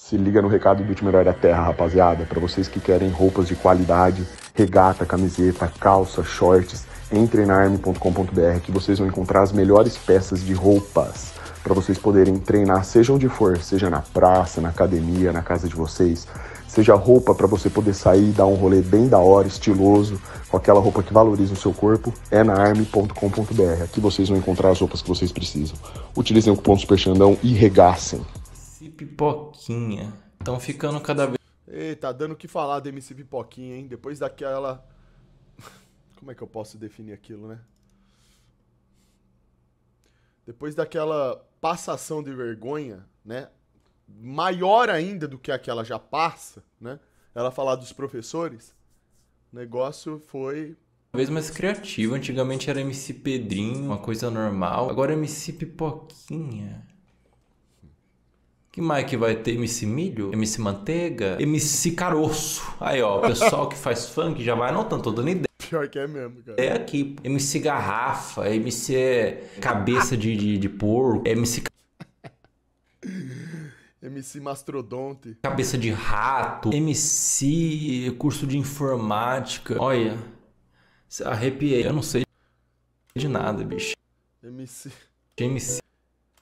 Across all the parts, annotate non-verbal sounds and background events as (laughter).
Se liga no recado do Time Herói da Terra, rapaziada, para vocês que querem roupas de qualidade, regata, camiseta, calça, shorts, entrem na arme.com.br que vocês vão encontrar as melhores peças de roupas para vocês poderem treinar, seja onde for, seja na praça, na academia, na casa de vocês, seja roupa para você poder sair, dar um rolê bem da hora, estiloso, com aquela roupa que valoriza o seu corpo, é na arme.com.br. Aqui vocês vão encontrar as roupas que vocês precisam. Utilizem o cupom Superchandão e regacem. Pipoquinha. Estão ficando cada vez. Eita, dando o que falar do MC Pipoquinha, hein? Depois daquela. (laughs) Como é que eu posso definir aquilo, né? Depois daquela passação de vergonha, né? Maior ainda do que aquela já passa, né? Ela falar dos professores. O negócio foi Talvez mais criativo. Antigamente era MC Pedrinho, uma coisa normal. Agora é MC Pipoquinha. Que mais que vai ter? MC Milho? MC Manteiga? MC Caroço. Aí, ó, o pessoal que faz funk já vai anotando, tô dando ideia. Pior que é mesmo, cara. É aqui. MC Garrafa, MC Cabeça de, de, de Porco, MC. MC Mastrodonte. Cabeça de Rato, MC Curso de Informática. Olha, arrepiei. Eu não sei de nada, bicho. MC. MC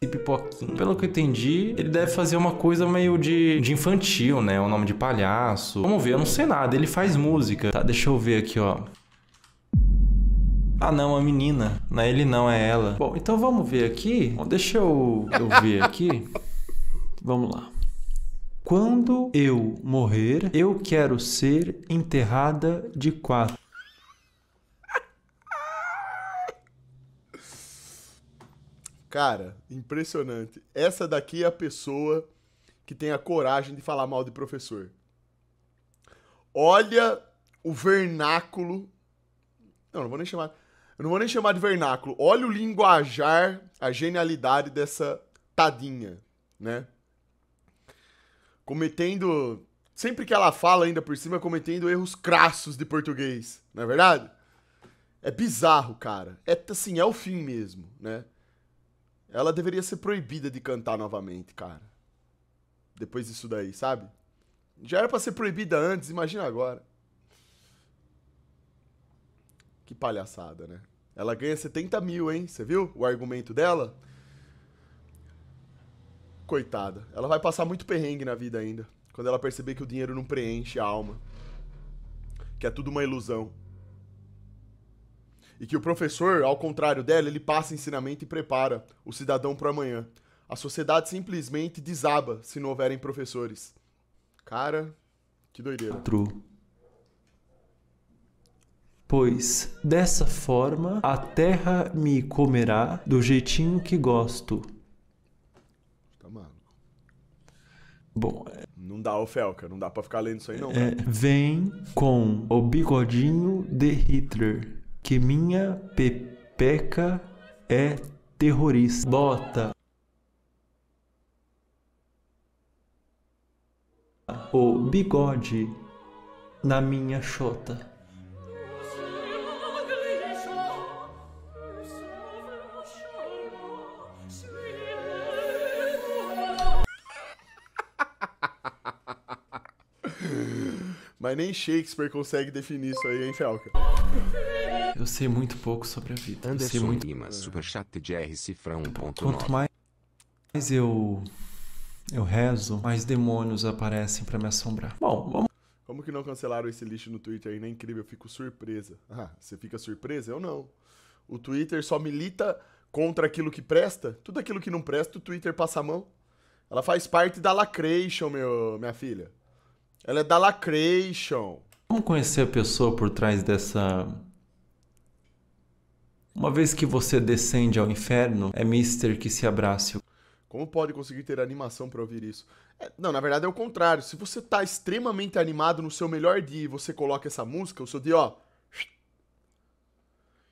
e Pelo que eu entendi, ele deve fazer uma coisa meio de, de infantil, né? O nome de palhaço. Vamos ver, eu não sei nada. Ele faz música. Tá, deixa eu ver aqui, ó. Ah não, a menina. Não é ele não, é ela. Bom, então vamos ver aqui. Bom, deixa eu, eu ver aqui. Vamos lá. Quando eu morrer, eu quero ser enterrada de quatro. Cara, impressionante. Essa daqui é a pessoa que tem a coragem de falar mal de professor. Olha o vernáculo. Não, não vou nem chamar. Eu não vou nem chamar de vernáculo. Olha o linguajar, a genialidade dessa tadinha, né? Cometendo. Sempre que ela fala, ainda por cima, cometendo erros crassos de português, não é verdade? É bizarro, cara. É assim, é o fim mesmo, né? Ela deveria ser proibida de cantar novamente, cara. Depois disso daí, sabe? Já era pra ser proibida antes, imagina agora. Que palhaçada, né? Ela ganha 70 mil, hein? Você viu o argumento dela? Coitada. Ela vai passar muito perrengue na vida ainda. Quando ela perceber que o dinheiro não preenche a alma. Que é tudo uma ilusão. E que o professor, ao contrário dela, ele passa ensinamento e prepara o cidadão para amanhã. A sociedade simplesmente desaba se não houverem professores. Cara, que doideira. True. Pois dessa forma a terra me comerá do jeitinho que gosto. Tá maluco. Bom. Não dá, o Felca, não dá para ficar lendo isso aí não. É, vem com o bigodinho de Hitler que minha pepeca é terrorista. Bota o bigode na minha chota. (laughs) Mas nem Shakespeare consegue definir isso aí, hein, Felca? Eu sei muito pouco sobre a vida. Anderson eu sei muito... Lima, superchat de R Quanto mais, mais eu eu rezo, mais demônios aparecem para me assombrar. Bom, vamos como que não cancelaram esse lixo no Twitter ainda? É incrível, eu fico surpresa. Ah, você fica surpresa? Eu não. O Twitter só milita contra aquilo que presta. Tudo aquilo que não presta, o Twitter passa a mão. Ela faz parte da lacration, meu, minha filha. Ela é da lacration. Vamos conhecer a pessoa por trás dessa uma vez que você descende ao inferno, é Mister que se abraça. Como pode conseguir ter animação para ouvir isso? É, não, na verdade é o contrário. Se você tá extremamente animado no seu melhor dia e você coloca essa música, o seu dia, ó.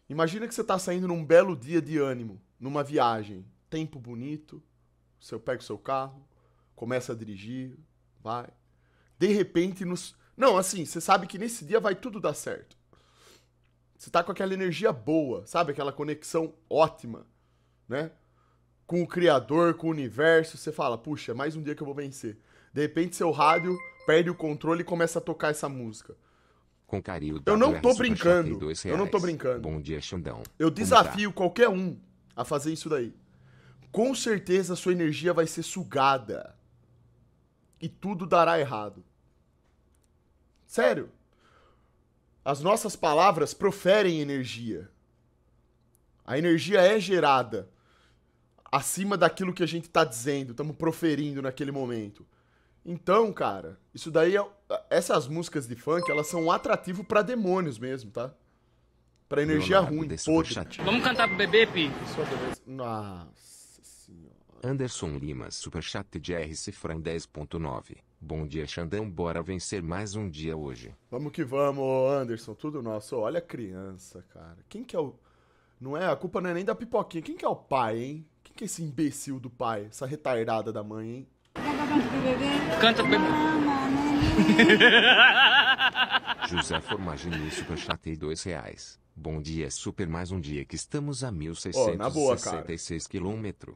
Imagina que você tá saindo num belo dia de ânimo, numa viagem. Tempo bonito. Você pega o seu carro, começa a dirigir, vai. De repente, nos. Não, assim, você sabe que nesse dia vai tudo dar certo. Você tá com aquela energia boa, sabe? Aquela conexão ótima, né? Com o Criador, com o universo. Você fala, puxa, é mais um dia que eu vou vencer. De repente, seu rádio perde o controle e começa a tocar essa música. Com carinho, eu não tô brincando. Eu não tô brincando. Bom dia, Xandão. Eu tá? desafio tá? qualquer um a fazer isso daí. Com certeza, sua energia vai ser sugada. E tudo dará errado. Sério. As nossas palavras proferem energia. A energia é gerada acima daquilo que a gente está dizendo, estamos proferindo naquele momento. Então, cara, isso daí é, essas músicas de funk, elas são um atrativo para demônios mesmo, tá? Para energia Leonardo, ruim, podre. Vamos cantar pro bebê, Pi. É Nossa senhora. Anderson Lima, superchat de RC Fran 10.9. Bom dia, Xandão. Bora vencer mais um dia hoje. Vamos que vamos, Anderson. Tudo nosso. Olha a criança, cara. Quem que é o. Não é? A culpa não é nem da pipoquinha. Quem que é o pai, hein? Quem que é esse imbecil do pai? Essa retardada da mãe, hein? Canta bebê. (laughs) José Formagini, superchatei dois reais. Bom dia, super mais um dia que estamos a 1666 oh, na km.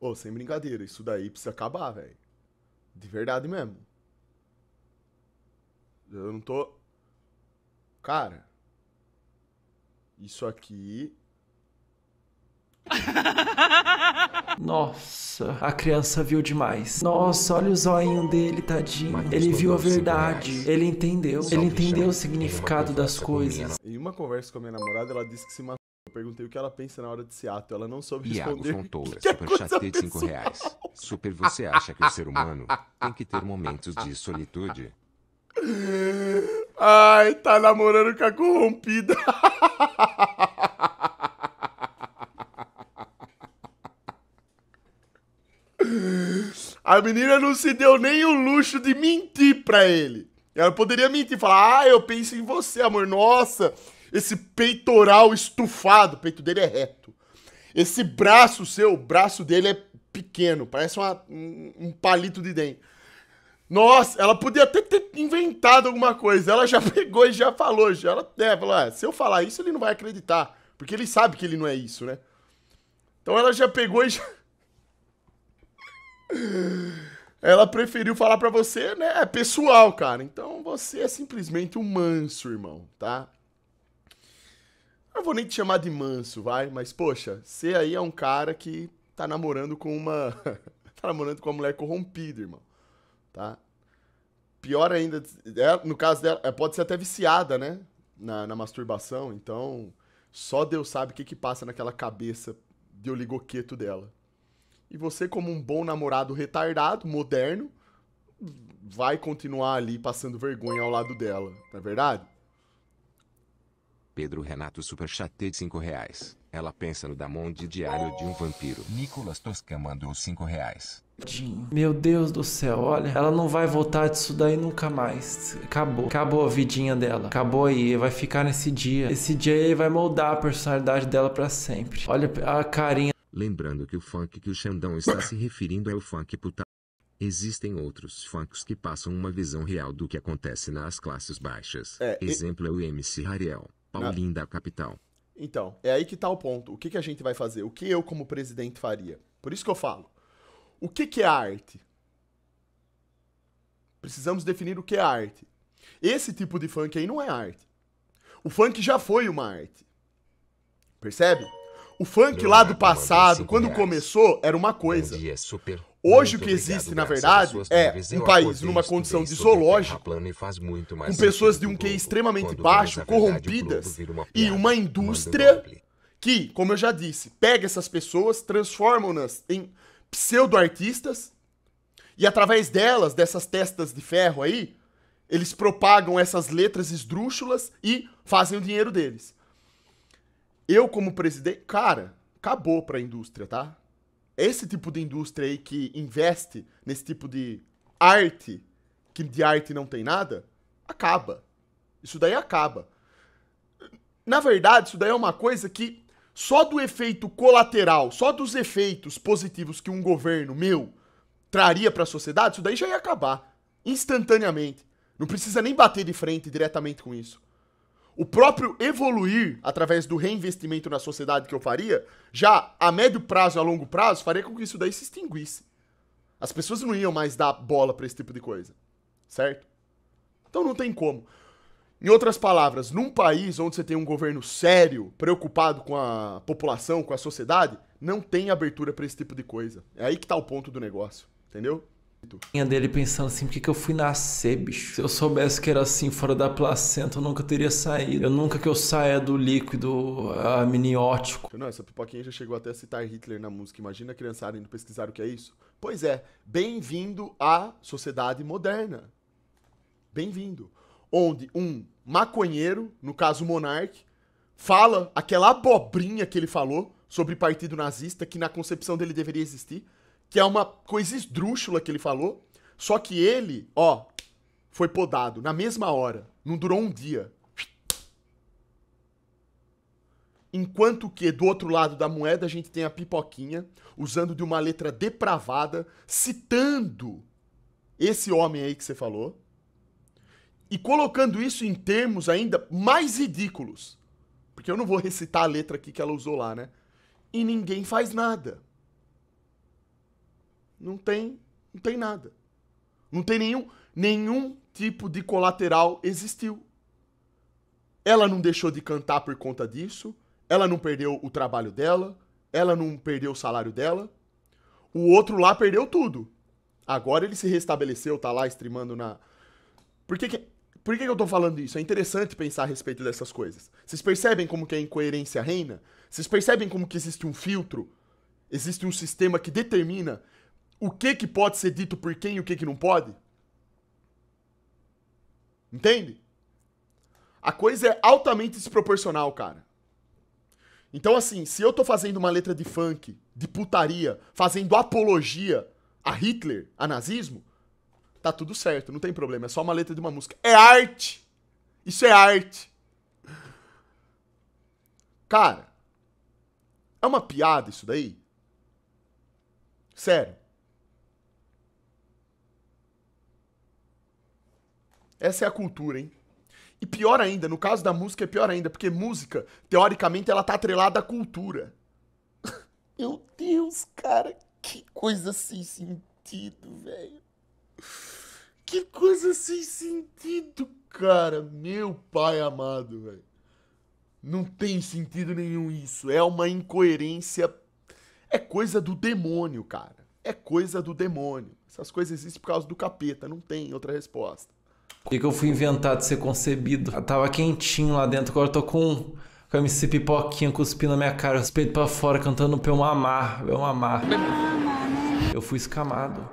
Ô, oh, sem brincadeira, isso daí precisa acabar, velho. De verdade mesmo. Eu não tô. Cara. Isso aqui. (laughs) Nossa, a criança viu demais. Nossa, olha o zoinho dele, tadinho. Ele viu a verdade. Ele entendeu. Ele entendeu o significado é das coisas. Em uma conversa com a minha namorada, ela disse que se matou. Eu perguntei o que ela pensa na hora de ato. Ela não soube responder. Iago (laughs) Fontoura, é super chatê de 5 reais. Super, você acha que o ser humano tem que ter momentos de solitude? Ai, tá namorando com a corrompida. A menina não se deu nem o luxo de mentir pra ele. Ela poderia mentir, e falar, ah, eu penso em você, amor, nossa, esse peitoral estufado, o peito dele é reto. Esse braço seu, o braço dele é pequeno, parece uma, um, um palito de dente. Nossa, ela podia até ter inventado alguma coisa. Ela já (laughs) pegou e já falou. Já, ela né, falou: ah, se eu falar isso, ele não vai acreditar. Porque ele sabe que ele não é isso, né? Então ela já pegou e já. (laughs) Ela preferiu falar para você, né? É pessoal, cara. Então você é simplesmente um manso, irmão, tá? não vou nem te chamar de manso, vai, mas poxa, você aí é um cara que tá namorando com uma. (laughs) tá namorando com uma mulher corrompida, irmão. Tá? Pior ainda, é, no caso dela, é, pode ser até viciada, né? Na, na, masturbação, então só Deus sabe o que, que passa naquela cabeça de oligoqueto dela. E você, como um bom namorado retardado, moderno, vai continuar ali passando vergonha ao lado dela, não é verdade? Pedro Renato super Chatê de 5 reais. Ela pensa no de Diário de um Vampiro. Nicolas Tosca mandou 5 reais. Meu Deus do céu, olha, ela não vai voltar disso daí nunca mais. Acabou. Acabou a vidinha dela. Acabou aí, vai ficar nesse dia. Esse dia aí vai moldar a personalidade dela para sempre. Olha a carinha. Lembrando que o funk que o Xandão está se referindo é o funk puta. Existem outros funks que passam uma visão real do que acontece nas classes baixas. É, Exemplo é o MC Rariel. Paulinda, a capital. Então, é aí que está o ponto. O que, que a gente vai fazer? O que eu, como presidente, faria? Por isso que eu falo. O que, que é arte? Precisamos definir o que é arte. Esse tipo de funk aí não é arte. O funk já foi uma arte. Percebe? O funk lá do é passado, quando começou, era uma coisa. É Hoje muito o que existe, na verdade, é um país numa condição de zoológico, com pessoas de um QI extremamente baixo, corrompidas, uma e uma indústria que, como eu já disse, pega essas pessoas, transformam-nas em pseudo-artistas, e através delas, dessas testas de ferro aí, eles propagam essas letras esdrúxulas e fazem o dinheiro deles. Eu, como presidente, cara, acabou pra indústria, tá? esse tipo de indústria aí que investe nesse tipo de arte, que de arte não tem nada, acaba. Isso daí acaba. Na verdade, isso daí é uma coisa que só do efeito colateral, só dos efeitos positivos que um governo meu traria para a sociedade, isso daí já ia acabar instantaneamente. Não precisa nem bater de frente diretamente com isso. O próprio evoluir através do reinvestimento na sociedade que eu faria, já a médio prazo e a longo prazo, faria com que isso daí se extinguisse. As pessoas não iam mais dar bola para esse tipo de coisa. Certo? Então não tem como. Em outras palavras, num país onde você tem um governo sério, preocupado com a população, com a sociedade, não tem abertura para esse tipo de coisa. É aí que tá o ponto do negócio, entendeu? dele pensando assim, por que, que eu fui nascer, bicho? Se eu soubesse que era assim, fora da placenta, eu nunca teria saído. Eu nunca que eu saia do líquido ah, amniótico. Não, essa pipoquinha já chegou até a citar Hitler na música. Imagina a criançada indo pesquisar o que é isso. Pois é, bem-vindo à sociedade moderna. Bem-vindo. Onde um maconheiro, no caso o Monark, fala aquela abobrinha que ele falou sobre partido nazista, que na concepção dele deveria existir que é uma coisa esdrúxula que ele falou, só que ele, ó, foi podado na mesma hora, não durou um dia. Enquanto que do outro lado da moeda a gente tem a pipoquinha, usando de uma letra depravada, citando esse homem aí que você falou, e colocando isso em termos ainda mais ridículos. Porque eu não vou recitar a letra aqui que ela usou lá, né? E ninguém faz nada não tem, não tem nada. Não tem nenhum, nenhum tipo de colateral existiu. Ela não deixou de cantar por conta disso, ela não perdeu o trabalho dela, ela não perdeu o salário dela. O outro lá perdeu tudo. Agora ele se restabeleceu, tá lá streamando na. Por que, que, por que, que eu tô falando isso? É interessante pensar a respeito dessas coisas. Vocês percebem como que a incoerência reina? Vocês percebem como que existe um filtro? Existe um sistema que determina o que, que pode ser dito por quem e o que, que não pode? Entende? A coisa é altamente desproporcional, cara. Então, assim, se eu tô fazendo uma letra de funk, de putaria, fazendo apologia a Hitler, a nazismo, tá tudo certo, não tem problema, é só uma letra de uma música. É arte! Isso é arte! Cara, é uma piada isso daí? Sério. Essa é a cultura, hein? E pior ainda, no caso da música é pior ainda, porque música, teoricamente, ela tá atrelada à cultura. (laughs) Meu Deus, cara, que coisa sem sentido, velho. Que coisa sem sentido, cara. Meu pai amado, velho. Não tem sentido nenhum isso. É uma incoerência. É coisa do demônio, cara. É coisa do demônio. Essas coisas existem por causa do capeta, não tem outra resposta que, que eu fui inventado de ser concebido? Eu tava quentinho lá dentro, agora eu tô com com a MC Pipoquinha cuspindo na minha cara, os peitos pra fora, cantando eu Mamar, eu Mamar. Eu fui escamado.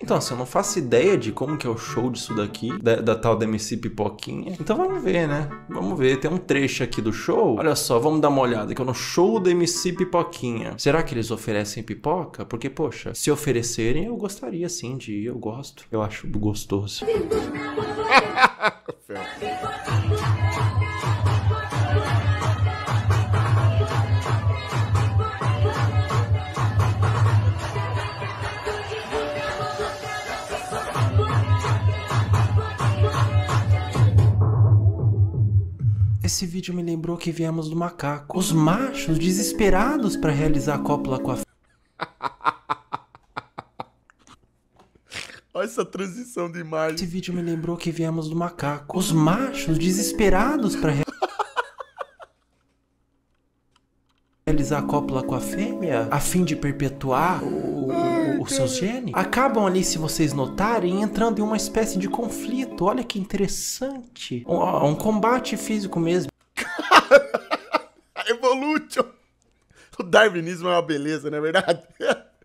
Então, assim, eu não faço ideia de como que é o show disso daqui, da, da tal da MC Pipoquinha. Então vamos ver, né? Vamos ver. Tem um trecho aqui do show. Olha só, vamos dar uma olhada aqui é no show da MC Pipoquinha. Será que eles oferecem pipoca? Porque, poxa, se oferecerem, eu gostaria sim de ir. Eu gosto. Eu acho gostoso. (laughs) (laughs) Esse vídeo me lembrou que viemos do macaco. Os machos desesperados para realizar a cópula com a. (laughs) Olha essa transição de imagem. Esse vídeo me lembrou que viemos do macaco. Os machos desesperados para realizar a cópula com a fêmea a fim de perpetuar os seus genes, acabam ali, se vocês notarem, entrando em uma espécie de conflito. Olha que interessante. Um, um combate físico mesmo. (laughs) Evolution! O darwinismo é uma beleza, não é verdade?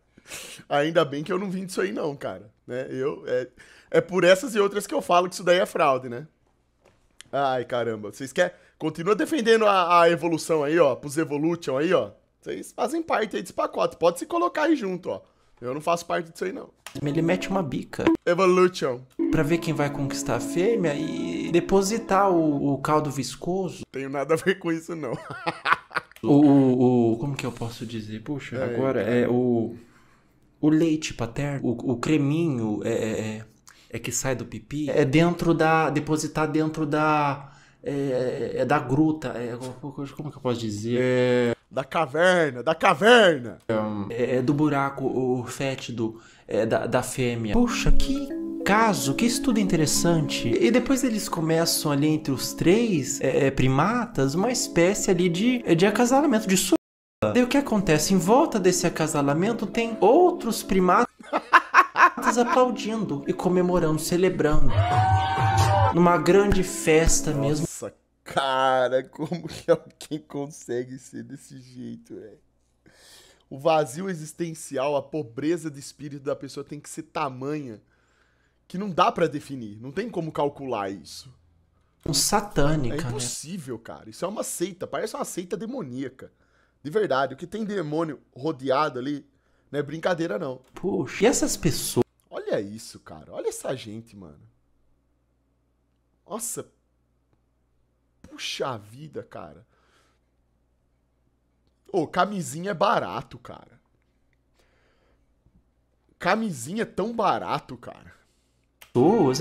(laughs) Ainda bem que eu não vim disso aí não, cara. Né? Eu, é, é por essas e outras que eu falo que isso daí é fraude, né? Ai, caramba. Vocês querem. Continua defendendo a, a, evolução aí, ó. Pros Evolution aí, ó. Vocês fazem parte aí desse pacote. Pode se colocar aí junto, ó. Eu não faço parte disso aí, não. Ele mete uma bica. Evolution. Pra ver quem vai conquistar a fêmea e depositar o, o caldo viscoso. Tenho nada a ver com isso, não. (laughs) o, o, o, Como que eu posso dizer? Puxa, é, agora é, é o. O leite paterno, o, o creminho, é, é, é. É que sai do pipi? É dentro da. depositar dentro da. É, é da gruta. É, como que eu posso dizer? É... Da caverna, da caverna! É, é do buraco, o fétido é da, da fêmea. Poxa, que caso, que estudo interessante. E depois eles começam ali entre os três é, primatas, uma espécie ali de, de acasalamento, de Daí o que acontece? Em volta desse acasalamento tem outros primatas crianças aplaudindo e comemorando, celebrando. Numa grande festa Nossa, mesmo. Nossa, cara, como que alguém consegue ser desse jeito, velho? O vazio existencial, a pobreza de espírito da pessoa tem que ser tamanha que não dá para definir, não tem como calcular isso. Um satânica. É né? impossível, né? cara. Isso é uma seita, parece uma seita demoníaca. De verdade, o que tem demônio rodeado ali não é brincadeira, não. Puxa, e essas pessoas Olha isso, cara. Olha essa gente, mano. Nossa. Puxa vida, cara. Ô, oh, camisinha é barato, cara. Camisinha é tão barato, cara pessoas,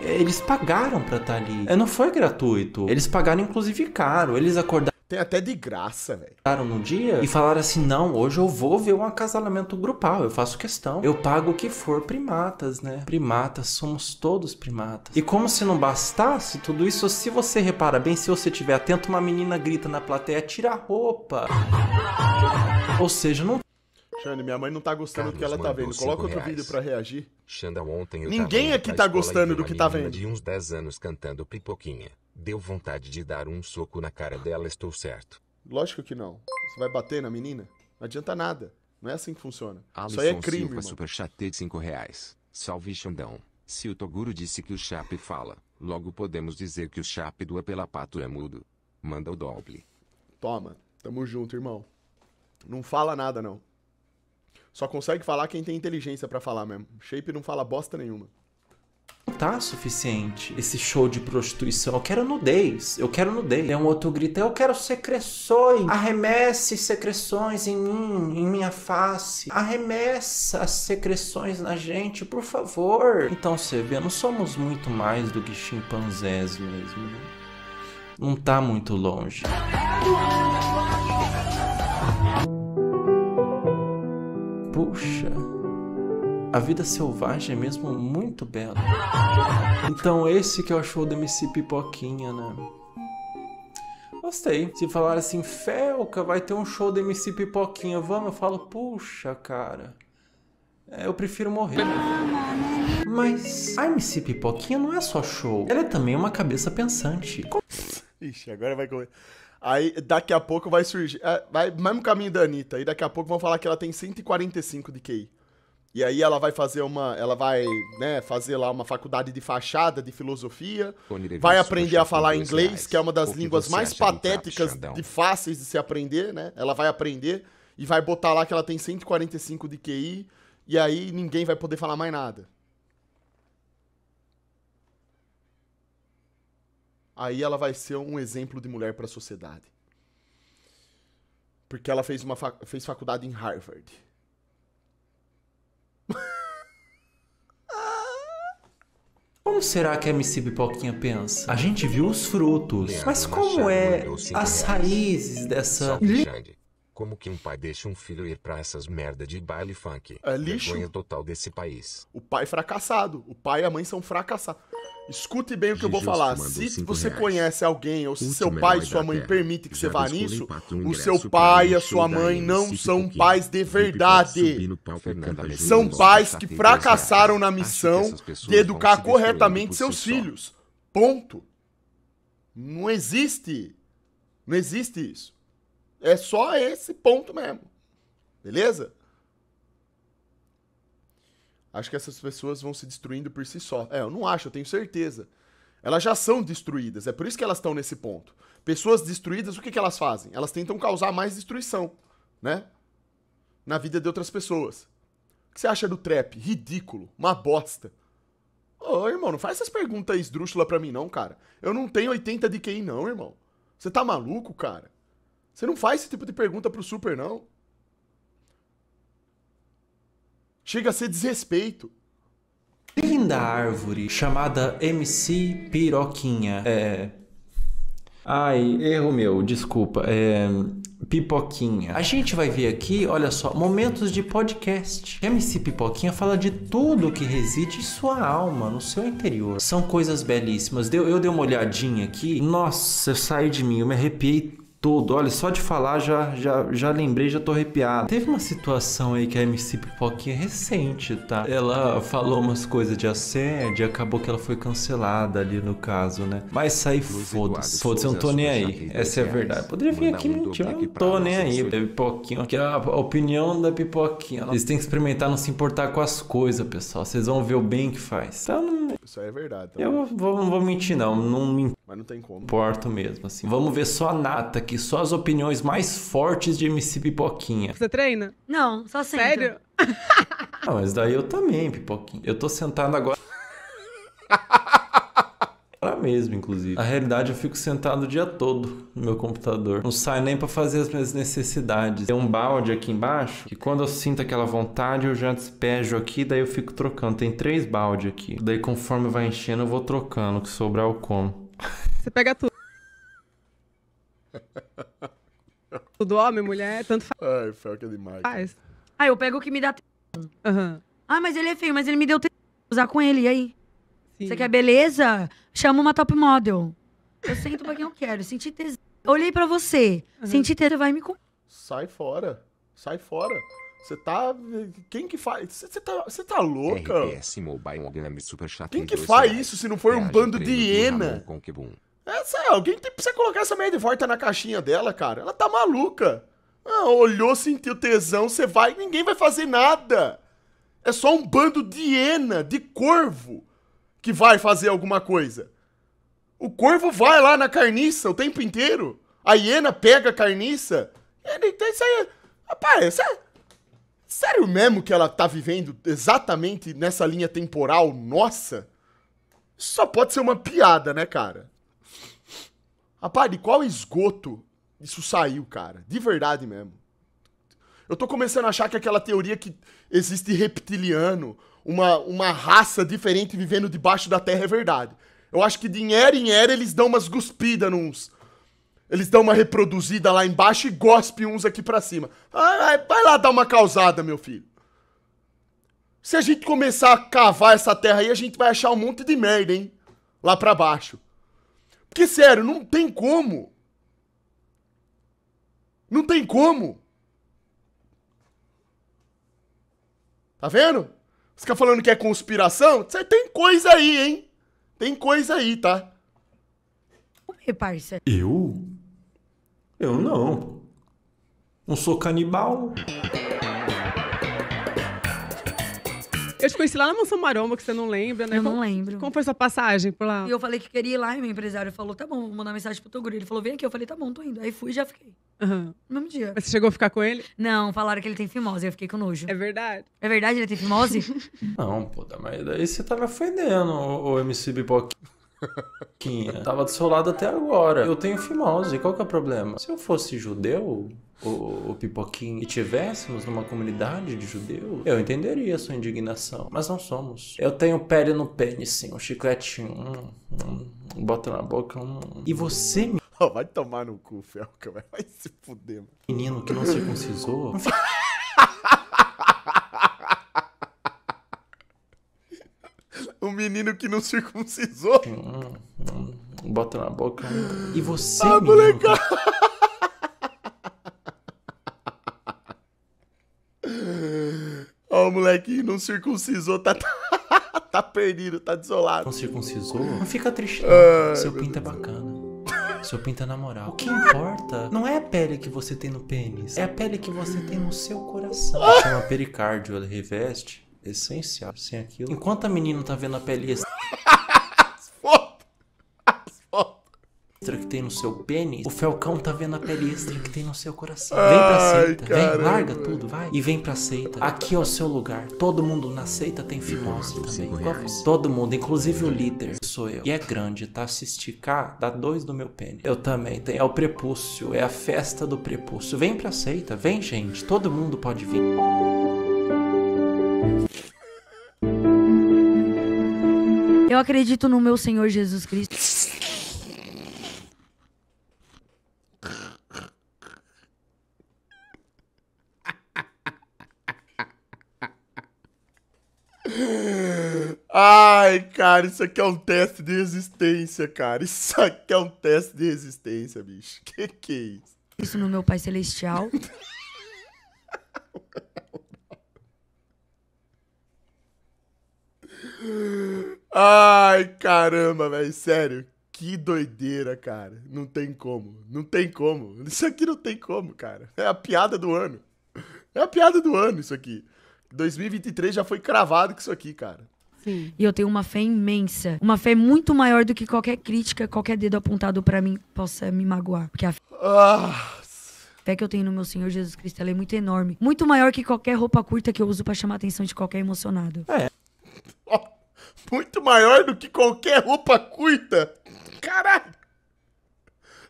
eles pagaram pra estar tá ali. É, não foi gratuito. Eles pagaram, inclusive, caro. Eles acordaram. Tem até de graça, velho. Pararam num dia e falaram assim: não, hoje eu vou ver um acasalamento grupal, eu faço questão. Eu pago o que for primatas, né? Primatas, somos todos primatas. E como se não bastasse tudo isso, se você repara bem, se você estiver atento, uma menina grita na plateia: tira a roupa. Ou seja, não Xande, minha mãe não tá gostando Carlos do que ela tá vendo. Coloca outro reais. vídeo pra reagir. Xanda, ontem Ninguém aqui tá gostando do que tá vendo. de uns 10 anos cantando pipoquinha. Deu vontade de dar um soco na cara dela, estou certo. Lógico que não. Você vai bater na menina? Não adianta nada. Não é assim que funciona. Alisson Isso aí é crime, Silva mano. Super chatei de 5 reais. Salve Xandão. Se o Toguro disse que o Chape fala, logo podemos dizer que o Chape do Apelapato é mudo. Manda o doble. Toma. Tamo junto, irmão. Não fala nada, não. Só consegue falar quem tem inteligência para falar mesmo. Shape não fala bosta nenhuma tá suficiente esse show de prostituição. Eu quero nudez, eu quero nudez. É um outro grita, eu quero secreções. Arremesse secreções em mim, em minha face. Arremessa as secreções na gente, por favor. Então você vê, não somos muito mais do que chimpanzés mesmo, né? Não tá muito longe. a vida selvagem é mesmo muito bela. Então esse que é o show do MC Pipoquinha, né? Gostei. Se falar assim, Felca, vai ter um show do MC Pipoquinha, vamos? Eu falo, puxa, cara, é, eu prefiro morrer. Mas a MC Pipoquinha não é só show, ela é também uma cabeça pensante. Ixi, agora vai comer. Aí daqui a pouco vai surgir. É, vai mesmo caminho da Anitta. E daqui a pouco vão falar que ela tem 145 de QI. E aí ela vai fazer uma, ela vai, né, fazer lá uma faculdade de fachada de filosofia, vai aprender a falar inglês, que é uma das línguas mais patéticas e fáceis de se aprender, né? Ela vai aprender e vai botar lá que ela tem 145 de QI e aí ninguém vai poder falar mais nada. Aí ela vai ser um exemplo de mulher para a sociedade. Porque ela fez uma fez faculdade em Harvard. Como será que a MC Pipoquinha pensa? A gente viu os frutos, mas como é as raízes dessa como que um pai deixa um filho ir pra essas merda de baile funk. É lixo. Vergonha total desse país. O pai fracassado. O pai e a mãe são fracassados. Escute bem o que eu vou falar. Se você reais. conhece alguém, ou se seu pai e sua mãe permitem que Já você vá nisso, o seu pai e a sua mãe não são pais de verdade. São pais que fracassaram na missão de educar corretamente seus filhos. Ponto. Não existe. Não existe isso. É só esse ponto mesmo. Beleza? Acho que essas pessoas vão se destruindo por si só. É, eu não acho, eu tenho certeza. Elas já são destruídas, é por isso que elas estão nesse ponto. Pessoas destruídas, o que, que elas fazem? Elas tentam causar mais destruição, né? Na vida de outras pessoas. O que você acha do trap? Ridículo, uma bosta. Ô, irmão, não faz essas perguntas esdrúxulas pra mim, não, cara. Eu não tenho 80 de quem não, irmão. Você tá maluco, cara? Você não faz esse tipo de pergunta pro super, não. Chega a ser desrespeito. Linda árvore chamada MC Piroquinha. É. Ai, erro meu, desculpa. É. Pipoquinha. A gente vai ver aqui, olha só, momentos de podcast. MC Pipoquinha fala de tudo que reside em sua alma, no seu interior. São coisas belíssimas. Deu, eu dei uma olhadinha aqui. Nossa, eu saí de mim, eu me arrepiei todo. Olha, só de falar já, já, já lembrei, já tô arrepiado. Teve uma situação aí que a MC Pipoquinha é recente, tá? Ela falou umas coisas de assédio e acabou que ela foi cancelada ali no caso, né? Mas sair foda-se. Foda-se, eu não tô nem aí. Essa é a verdade. Poderia vir aqui mentir, não tô nem aí. Pipoquinha, que é a opinião da Pipoquinha. Eles Vocês têm que experimentar não se importar com as coisas, pessoal. Vocês vão ver o bem que faz. Então não isso aí é verdade. Também. Eu vou, não vou mentir, não. Não me Mas não tem como. importo mesmo, assim. Vamos ver só a Nata aqui, só as opiniões mais fortes de MC Pipoquinha. Você treina? Não, só sempre. Sério? não ah, mas daí eu também, Pipoquinha. Eu tô sentado agora. (laughs) Pra mesmo, inclusive. Na realidade, eu fico sentado o dia todo no meu computador. Não saio nem para fazer as minhas necessidades. Tem um balde aqui embaixo que quando eu sinto aquela vontade, eu já despejo aqui, daí eu fico trocando. Tem três balde aqui. Daí conforme vai enchendo, eu vou trocando. O que sobrar, eu como. Você pega tudo. (laughs) tudo homem, mulher, é tanto faz. Ai, fel que é demais. Faz. Ah, eu pego o que me dá. Uhum. Ah, mas ele é feio, mas ele me deu usar com ele, e aí? Sim. Você quer é beleza? Chama uma top model. Eu sento pra quem eu quero. Senti tesão. Olhei pra você. Uhum. Senti tesão, vai me Sai fora. Sai fora. Você tá. Quem que faz? Você tá, tá louca? RPS Mobile é Super Chat Quem que faz isso se não for é um bando de hiena? É, sério, alguém tem colocar essa merda de volta na caixinha dela, cara. Ela tá maluca. Ah, olhou, sentiu tesão, você vai, ninguém vai fazer nada. É só um bando de hiena, de corvo que vai fazer alguma coisa. O corvo vai lá na carniça o tempo inteiro. A hiena pega a carniça. Ele tem então, isso aí. Rapaz, isso é... sério mesmo que ela tá vivendo exatamente nessa linha temporal nossa? Isso só pode ser uma piada, né, cara? Rapaz, de qual esgoto isso saiu, cara? De verdade mesmo. Eu tô começando a achar que é aquela teoria que existe reptiliano uma, uma raça diferente vivendo debaixo da terra é verdade. Eu acho que de era em era eles dão umas guspidas nos. Eles dão uma reproduzida lá embaixo e gospe uns aqui para cima. Vai lá dar uma causada, meu filho. Se a gente começar a cavar essa terra aí, a gente vai achar um monte de merda, hein? Lá pra baixo. Porque, sério, não tem como. Não tem como. Tá vendo? Você fica falando que é conspiração? Você tem coisa aí, hein? Tem coisa aí, tá? Oi, parça. Eu? Eu não. Não sou canibal. Eu te conheci lá na Mansão Maromba, que você não lembra, né? Eu como, não lembro. Como foi sua passagem por lá? E eu falei que queria ir lá, e meu empresário falou: tá bom, vou mandar mensagem pro teu guri. Ele falou: vem aqui. Eu falei: tá bom, tô indo. Aí fui e já fiquei. Uhum. No mesmo dia. Mas você chegou a ficar com ele? Não, falaram que ele tem fimose, eu fiquei com nojo. É verdade. É verdade? Ele tem fimose? (laughs) não, puta, tá, mas daí você tá me ofendendo, ô, MC Bipoca. (laughs) Tava do seu lado até agora. Eu tenho fimose, qual que é o problema? Se eu fosse judeu, o, o Pipoquinho e tivéssemos numa comunidade de judeus, eu entenderia sua indignação. Mas não somos. Eu tenho pele no pênis, sim, um chicletinho. Hum, hum, bota na boca. Hum. E você, me... oh, vai tomar no cu, Felca, vai se fuder, mano. Menino que não circuncisou. (laughs) o menino que não circuncisou. Hum, bota na boca. E você, ah, menino... Moleque. o moleque não circuncisou, tá, (laughs) tá, tá perdido, tá desolado. Não circuncisou? Não fica triste. Ai, Seu pinto é bacana. (laughs) Seu pinto é na moral. O que importa não é a pele que você tem no pênis, é a pele que você tem no seu coração. Chama pericárdio, ele reveste. Essencial, sem aquilo. Enquanto a menina tá vendo a pele extra que tem no seu pênis, o Felcão tá vendo a pele extra que tem no seu coração. Vem pra seita. Ai, vem, larga tudo, vai. E vem pra seita. Aqui é o seu lugar. Todo mundo na seita tem fimose também. É Todo mundo, inclusive o líder, sou eu. E é grande, tá? Se esticar, dá dois do meu pênis. Eu também tenho. É o prepúcio, é a festa do prepúcio. Vem pra seita, vem, gente. Todo mundo pode vir. Eu acredito no meu Senhor Jesus Cristo. Ai, cara, isso aqui é um teste de resistência, cara. Isso aqui é um teste de resistência, bicho. (laughs) Que que é isso? Isso no meu Pai Celestial. (laughs) Ai, caramba, velho, sério. Que doideira, cara. Não tem como. Não tem como. Isso aqui não tem como, cara. É a piada do ano. É a piada do ano, isso aqui. 2023 já foi cravado com isso aqui, cara. Sim. E eu tenho uma fé imensa. Uma fé muito maior do que qualquer crítica, qualquer dedo apontado para mim possa me magoar. Porque a. Ah fé que eu tenho no meu Senhor Jesus Cristo, ela é muito enorme. Muito maior que qualquer roupa curta que eu uso para chamar a atenção de qualquer emocionado. É. (laughs) muito maior do que qualquer roupa curta. Caralho.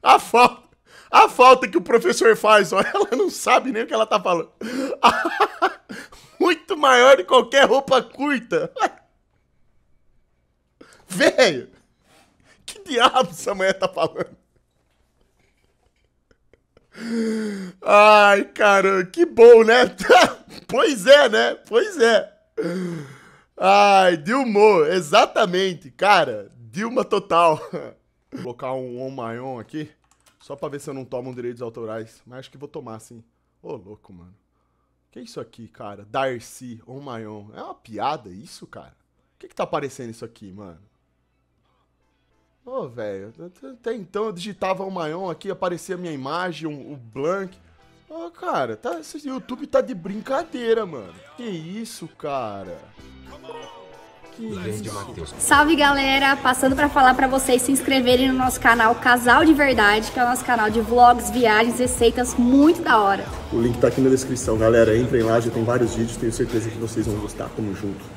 A falta, a falta que o professor faz, ó, (laughs) ela não sabe nem o que ela tá falando. (laughs) muito maior do que qualquer roupa curta. Velho, que diabo essa mulher tá falando? Ai, cara, que bom, né? (laughs) pois é, né? Pois é. Ai, Dilma, exatamente, cara. Dilma total. (laughs) Vou colocar um on my aqui, só pra ver se eu não tomo direitos autorais. Mas acho que vou tomar, sim. Ô, louco, mano. Que isso aqui, cara? Darcy, on my É uma piada isso, cara? O que que tá aparecendo isso aqui, mano? Ô, oh, velho, até então eu digitava o Maion aqui, aparecia a minha imagem, o Blank. Ô, oh, cara, tá, esse YouTube tá de brincadeira, mano. Que isso, cara? Que isso? Salve, galera! Passando para falar para vocês se inscreverem no nosso canal Casal de Verdade, que é o nosso canal de vlogs, viagens, receitas, muito da hora. O link tá aqui na descrição, galera. Entrem lá, já tem vários vídeos, tenho certeza que vocês vão gostar. Tamo junto.